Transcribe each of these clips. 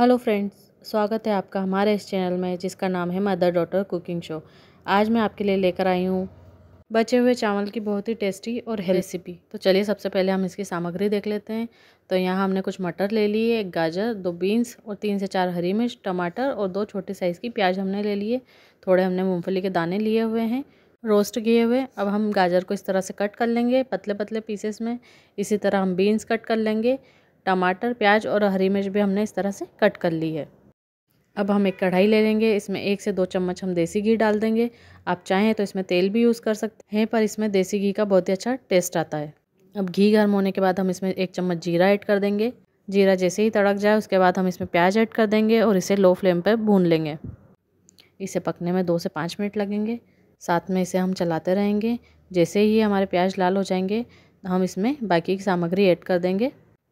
hello friends स्वागत है आपका हमारे इस चैनल में जिसका नाम है मदर डॉटर कुकिंग शो आज मैं आपके लिए लेकर आई हूँ बचे हुए चावल की बहुत ही टेस्टी और हेल्दी रेसिपी तो चलिए सबसे पहले हम इसकी सामग्री देख लेते हैं तो यहाँ हमने कुछ मटर ले लिए एक गाजर दो बीन्स और तीन से चार हरी मिर्च टमाटर और दो छोटे साइज़ की प्याज हमने ले लिए थोड़े हमने मूँगफली के दाने लिए हुए हैं रोस्ट किए हुए अब हम गाजर को इस तरह से कट कर लेंगे पतले पतले पीसेस में इसी तरह हम बीन्स कट कर लेंगे टमाटर प्याज और हरी मिर्च भी हमने इस तरह से कट कर ली है अब हम एक कढ़ाई ले लेंगे इसमें एक से दो चम्मच हम देसी घी डाल देंगे आप चाहें तो इसमें तेल भी यूज़ कर सकते हैं पर इसमें देसी घी का बहुत ही अच्छा टेस्ट आता है अब घी गर्म होने के बाद हम इसमें एक चम्मच जीरा ऐड कर देंगे जीरा जैसे ही तड़क जाए उसके बाद हम इसमें प्याज ऐड कर देंगे और इसे लो फ्लेम पर भून लेंगे इसे पकने में दो से पाँच मिनट लगेंगे साथ में इसे हम चलाते रहेंगे जैसे ही हमारे प्याज लाल हो जाएंगे हम इसमें बाकी की सामग्री ऐड कर देंगे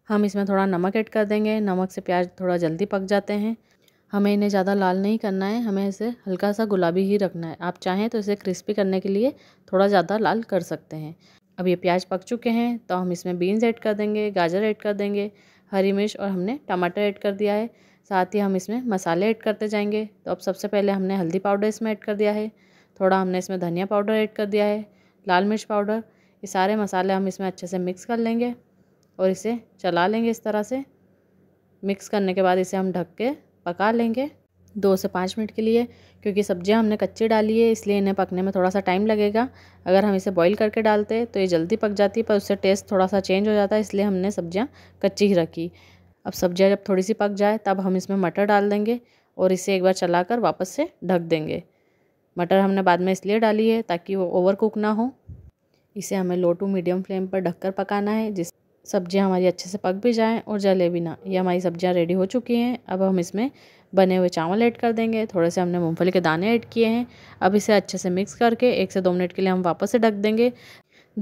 हम इसमें थोड़ा नमक ऐड कर देंगे नमक से प्याज थोड़ा जल्दी पक जाते हैं हमें इन्हें ज़्यादा लाल नहीं करना है हमें इसे हल्का सा गुलाबी ही रखना है आप चाहें तो इसे क्रिस्पी करने के लिए थोड़ा ज़्यादा लाल कर सकते हैं अब ये प्याज पक चुके हैं तो हम इसमें बीन्स ऐड कर देंगे गाजर ऐड कर देंगे हरी मिर्च और हमने टमाटर ऐड कर दिया है साथ ही हम इसमें मसाले ऐड करते जाएंगे तो अब सबसे पहले हमने हल्दी पाउडर इसमें ऐड कर दिया है थोड़ा हमने इसमें धनिया पाउडर ऐड कर दिया है लाल मिर्च पाउडर ये सारे मसाले हम इसमें अच्छे से मिक्स कर लेंगे और इसे चला लेंगे इस तरह से मिक्स करने के बाद इसे हम ढक के पका लेंगे दो से पाँच मिनट के लिए क्योंकि सब्जियां हमने कच्ची डाली है इसलिए इन्हें पकने में थोड़ा सा टाइम लगेगा अगर हम इसे बॉईल करके डालते तो ये जल्दी पक जाती पर उससे टेस्ट थोड़ा सा चेंज हो जाता है इसलिए हमने सब्जियाँ कच्ची ही रखी अब सब्जियाँ जब थोड़ी सी पक जाए तब हम इसमें मटर डाल देंगे और इसे एक बार चला वापस से ढक देंगे मटर हमने बाद में इसलिए डाली है ताकि वो ओवर कुक ना हो इसे हमें लो टू मीडियम फ्लेम पर ढक पकाना है जिस सब्जियां हमारी अच्छे से पक भी जाएँ और जले भी ना ये हमारी सब्जियां रेडी हो चुकी हैं अब हम इसमें बने हुए चावल ऐड कर देंगे थोड़े से हमने मूँगफली के दाने ऐड किए हैं अब इसे अच्छे से मिक्स करके एक से दो मिनट के लिए हम वापस से ढक देंगे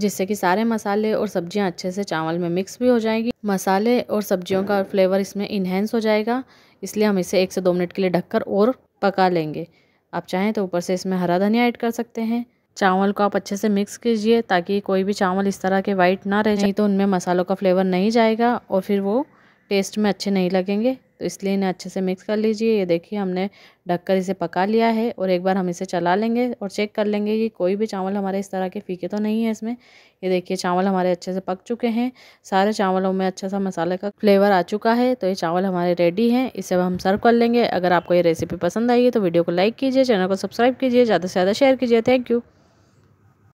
जिससे कि सारे मसाले और सब्जियां अच्छे से चावल में मिक्स भी हो जाएंगी मसाले और सब्जियों का फ्लेवर इसमें इन्हेंस हो जाएगा इसलिए हम इसे एक से दो मिनट के लिए ढककर और पका लेंगे आप चाहें तो ऊपर से इसमें हरा धनिया ऐड कर सकते हैं चावल को आप अच्छे से मिक्स कीजिए ताकि कोई भी चावल इस तरह के वाइट ना रह जाए तो उनमें मसालों का फ्लेवर नहीं जाएगा और फिर वो टेस्ट में अच्छे नहीं लगेंगे तो इसलिए इन्हें अच्छे से मिक्स कर लीजिए ये देखिए हमने ढककर इसे पका लिया है और एक बार हम इसे चला लेंगे और चेक कर लेंगे कि कोई भी चावल हमारे इस तरह के फीके तो नहीं है इसमें ये देखिए चावल हमारे अच्छे से पक चुके हैं सारे चावलों में अच्छा सा मसाले का फ्लेवर आ चुका है तो ये चावल हमारे रेडी हैं इसे अब हम सर्व कर लेंगे अगर आपको ये रेसिपी पसंद आई है तो वीडियो को लाइक कीजिए चैनल को सब्सक्राइब कीजिए ज़्यादा से ज़्यादा शेयर कीजिए थैंक यू